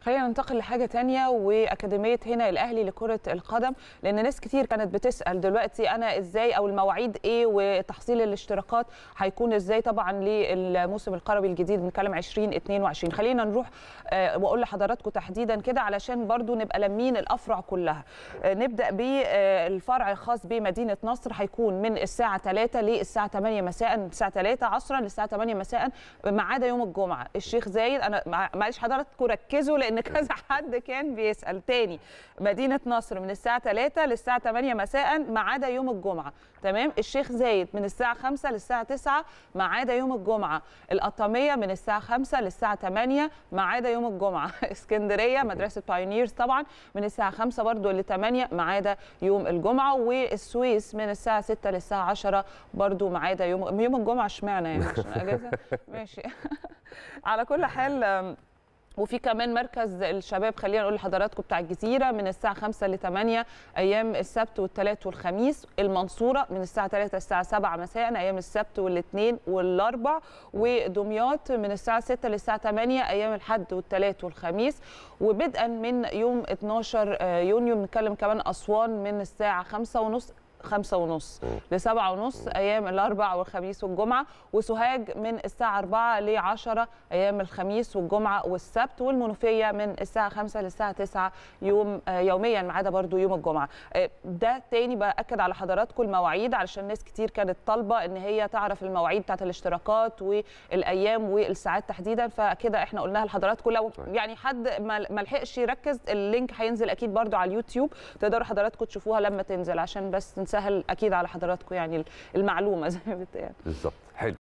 خلينا ننتقل لحاجه تانية واكاديميه هنا الاهلي لكره القدم لان ناس كتير كانت بتسال دلوقتي انا ازاي او المواعيد ايه وتحصيل الاشتراكات هيكون ازاي طبعا للموسم القروي الجديد بنتكلم 2022 خلينا نروح آه، واقول لحضراتكم تحديدا كده علشان برضو نبقى لمين الافرع كلها آه، نبدا بالفرع آه، الخاص بمدينه نصر هيكون من الساعه 3 للساعه 8 مساء من الساعه 3 عصرا للساعه 8 مساء ما عدا يوم الجمعه الشيخ زايد انا معلش حضراتكم ركزوا لان كذا حد كان بيسال تاني مدينه نصر من الساعه 3 للساعه 8 مساء ما عدا يوم الجمعه تمام الشيخ زايد من الساعه 5 للساعه 9 ما عدا يوم الجمعه القطاميه من الساعه 5 للساعه 8 ما عدا يوم الجمعه اسكندريه مدرسه بايونيرز طبعا من الساعه 5 برده ل 8 ما عدا يوم الجمعه والسويس من الساعه 6 للساعه 10 برده ما عدا يوم يوم الجمعه اشمعنى يعني عشان اجازه ماشي على كل حال وفي كمان مركز الشباب خلينا نقول لحضراتكم بتاع الجزيره من الساعه 5 ل 8 ايام السبت والثلاث والخميس المنصوره من الساعه 3 للساعه 7 مساء ايام السبت والاثنين والاربع ودمياط من الساعه 6 للساعه 8 ايام الاحد والثلاث والخميس وبدءا من يوم 12 آه، يونيو بنتكلم كمان اسوان من الساعه 5 ونص خمسة ونص لسبعة ونص أيام الأربع والخميس والجمعة وسوهاج من الساعة 4 ل 10 أيام الخميس والجمعة والسبت والمنوفية من الساعة 5 للساعة 9 يوم آه، يوميا ما عدا برضو يوم الجمعة آه، ده تاني بأكد على حضراتكم المواعيد علشان ناس كتير كانت طالبة إن هي تعرف المواعيد بتاعت الاشتراكات والأيام والساعات تحديدا فكده إحنا قلناها لحضراتكم لو طيب. يعني حد ما لحقش يركز اللينك هينزل أكيد برضو على اليوتيوب تقدروا حضراتكم تشوفوها لما تنزل عشان بس سهل اكيد على حضراتكم يعني المعلومه زي ما بتقال بالظبط حلو